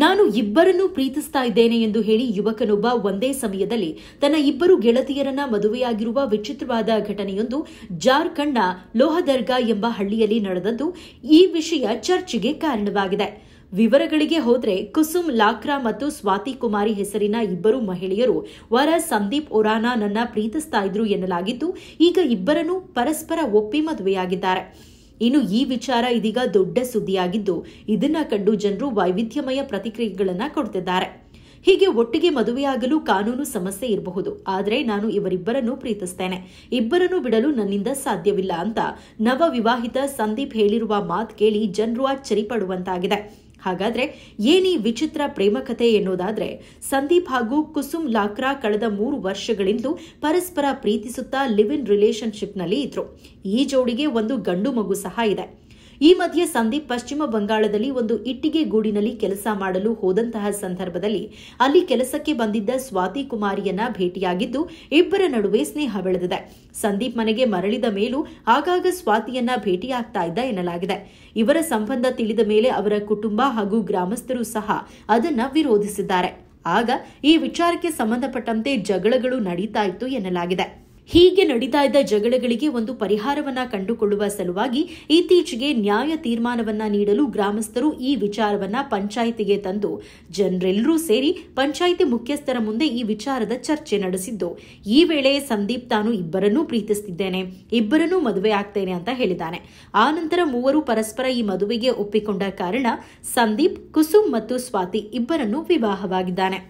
ನಾನು ಇಬ್ಬರನ್ನೂ ಪ್ರೀತಿಸ್ತಾ ಇದ್ದೇನೆ ಎಂದು ಹೇಳಿ ಯುವಕನೊಬ್ಬ ಒಂದೇ ಸಮಯದಲ್ಲಿ ತನ್ನ ಇಬ್ಬರು ಗೆಳತಿಯರನ್ನ ಮದುವೆಯಾಗಿರುವ ವಿಚಿತ್ರವಾದ ಘಟನೆಯೊಂದು ಜಾರ್ಖಂಡ್ನ ಲೋಹದರ್ಗಾ ಎಂಬ ಹಳ್ಳಿಯಲ್ಲಿ ನಡೆದದ್ದು ಈ ವಿಷಯ ಚರ್ಚೆಗೆ ಕಾರಣವಾಗಿದೆ ವಿವರಗಳಿಗೆ ಹೋದರೆ ಕುಸುಮ್ ಲಾಕ್ರಾ ಮತ್ತು ಸ್ವಾತಿ ಕುಮಾರಿ ಹೆಸರಿನ ಇಬ್ಬರು ಮಹಿಳೆಯರು ವರ ಸಂದೀಪ್ ಒರಾನಾ ನನ್ನ ಪ್ರೀತಿಸ್ತಾ ಇದ್ರು ಎನ್ನಲಾಗಿದ್ದು ಈಗ ಇಬ್ಬರನ್ನು ಪರಸ್ಪರ ಒಪ್ಪಿ ಮದುವೆಯಾಗಿದ್ದಾರೆ ಇನ್ನು ಈ ವಿಚಾರ ಇದೀಗ ದೊಡ್ಡ ಸುದ್ದಿಯಾಗಿದ್ದು ಇದನ್ನ ಕಂಡು ಜನರು ವೈವಿಧ್ಯಮಯ ಪ್ರತಿಕ್ರಿಯೆಗಳನ್ನು ಕೊಡ್ತಿದ್ದಾರೆ ಹೀಗೆ ಒಟ್ಟಿಗೆ ಮದುವೆಯಾಗಲು ಕಾನೂನು ಸಮಸ್ಯೆ ಇರಬಹುದು ಆದರೆ ನಾನು ಇವರಿಬ್ಬರನ್ನು ಪ್ರೀತಿಸ್ತೇನೆ ಇಬ್ಬರನ್ನು ಬಿಡಲು ನನ್ನಿಂದ ಸಾಧ್ಯವಿಲ್ಲ ಅಂತ ನವ ವಿವಾಹಿತ ಸಂದೀಪ್ ಹೇಳಿರುವ ಮಾತು ಕೇಳಿ ಜನರು ಅಚ್ಚರಿ ಹಾಗಾದ್ರೆ ಏನೀ ವಿಚಿತ್ರ ಪ್ರೇಮ ಕಥೆ ಎನ್ನುವುದಾದ್ರೆ ಸಂದೀಪ್ ಹಾಗೂ ಕುಸುಮ್ ಲಾಕ್ರಾ ಕಳೆದ ಮೂರು ವರ್ಷಗಳಿಂದ ಪರಸ್ಪರ ಪ್ರೀತಿಸುತ್ತಾ ಲಿವ್ ಇನ್ ರಿಲೇಷನ್ಶಿಪ್ನಲ್ಲಿ ಇದ್ರು ಈ ಜೋಡಿಗೆ ಒಂದು ಗಂಡು ಮಗು ಸಹ ಇದೆ ಈ ಮಧ್ಯೆ ಸಂದೀಪ್ ಪಶ್ಚಿಮ ಬಂಗಾಳದಲ್ಲಿ ಒಂದು ಇಟ್ಟಿಗೆ ಗೂಡಿನಲ್ಲಿ ಕೆಲಸ ಮಾಡಲು ಹೋದಂತಹ ಸಂದರ್ಭದಲ್ಲಿ ಅಲ್ಲಿ ಕೆಲಸಕ್ಕೆ ಬಂದಿದ್ದ ಸ್ವಾತಿ ಕುಮಾರಿಯನ್ನ ಭೇಟಿಯಾಗಿದ್ದು ಇಬ್ಬರ ನಡುವೆ ಸ್ನೇಹ ಬೆಳೆದಿದೆ ಸಂದೀಪ್ ಮನೆಗೆ ಮರಳಿದ ಮೇಲೂ ಆಗಾಗ ಸ್ವಾತಿಯನ್ನ ಭೇಟಿಯಾಗ್ತಾ ಇದ್ದ ಎನ್ನಲಾಗಿದೆ ಇವರ ಸಂಬಂಧ ತಿಳಿದ ಮೇಲೆ ಅವರ ಕುಟುಂಬ ಹಾಗೂ ಗ್ರಾಮಸ್ಥರು ಸಹ ಅದನ್ನ ವಿರೋಧಿಸಿದ್ದಾರೆ ಆಗ ಈ ವಿಚಾರಕ್ಕೆ ಸಂಬಂಧಪಟ್ಟಂತೆ ಜಗಳಗಳು ನಡೀತಾ ಇತ್ತು ಎನ್ನಲಾಗಿದೆ ಹೀಗೆ ನಡೀತಾ ಇದ್ದ ಜಗಳಗಳಿಗೆ ಒಂದು ಪರಿಹಾರವನ್ನ ಕಂಡುಕೊಳ್ಳುವ ಸಲುವಾಗಿ ಇತ್ತೀಚೆಗೆ ನ್ಯಾಯ ತೀರ್ಮಾನವನ್ನ ನೀಡಲು ಗ್ರಾಮಸ್ಥರು ಈ ವಿಚಾರವನ್ನ ಪಂಚಾಯಿತಿಗೆ ತಂದು ಜನರೆಲ್ಲರೂ ಸೇರಿ ಪಂಚಾಯಿತಿ ಮುಖ್ಯಸ್ಥರ ಮುಂದೆ ಈ ವಿಚಾರದ ಚರ್ಚೆ ನಡೆಸಿದ್ದು ಈ ವೇಳೆ ಸಂದೀಪ್ ತಾನು ಇಬ್ಬರನ್ನೂ ಪ್ರೀತಿಸುತ್ತಿದ್ದೇನೆ ಇಬ್ಬರನ್ನೂ ಮದುವೆ ಆಗ್ತೇನೆ ಅಂತ ಹೇಳಿದ್ದಾನೆ ಆ ನಂತರ ಮೂವರು ಪರಸ್ಪರ ಈ ಮದುವೆಗೆ ಒಪ್ಪಿಕೊಂಡ ಕಾರಣ ಸಂದೀಪ್ ಕುಸುಮ್ ಮತ್ತು ಸ್ವಾತಿ ಇಬ್ಬರನ್ನೂ ವಿವಾಹವಾಗಿದ್ದಾನೆ